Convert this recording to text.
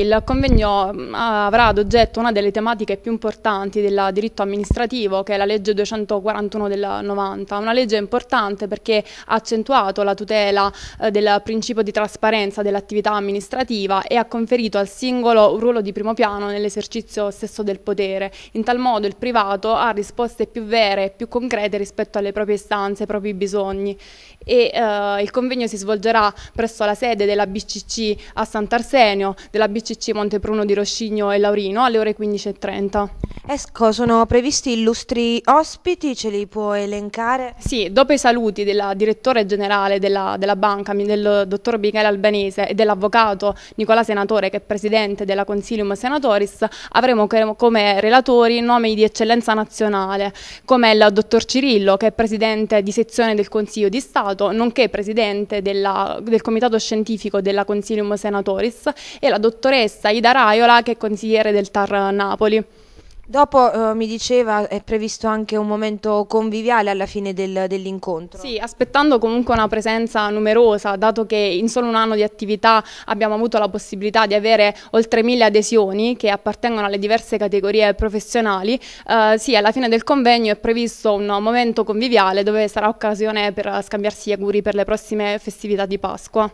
Il convegno mm, avrà ad oggetto una delle tematiche più importanti del diritto amministrativo che è la legge 241 del 90, una legge importante perché ha accentuato la tutela eh, del principio di trasparenza dell'attività amministrativa e ha conferito al singolo un ruolo di primo piano nell'esercizio stesso del potere. In tal modo il privato ha risposte più vere e più concrete rispetto alle proprie istanze, ai propri bisogni e eh, il convegno si svolgerà presso la sede della BCC a Sant'Arsenio, della BCC all'ICC Montepruno di Roscigno e Laurino alle ore 15.30. Esco, sono previsti illustri ospiti, ce li può elencare? Sì, dopo i saluti della direttore generale della, della banca, del dottor Michele Albanese e dell'avvocato Nicola Senatore, che è presidente della Consilium Senatoris, avremo come relatori nomi di eccellenza nazionale, come il dottor Cirillo, che è presidente di sezione del Consiglio di Stato, nonché presidente della, del comitato scientifico della Consilium Senatoris, e la dottoressa Ida Raiola, che è consigliere del TAR Napoli. Dopo eh, mi diceva è previsto anche un momento conviviale alla fine del, dell'incontro. Sì, aspettando comunque una presenza numerosa, dato che in solo un anno di attività abbiamo avuto la possibilità di avere oltre mille adesioni che appartengono alle diverse categorie professionali, eh, sì, alla fine del convegno è previsto un momento conviviale dove sarà occasione per scambiarsi gli auguri per le prossime festività di Pasqua.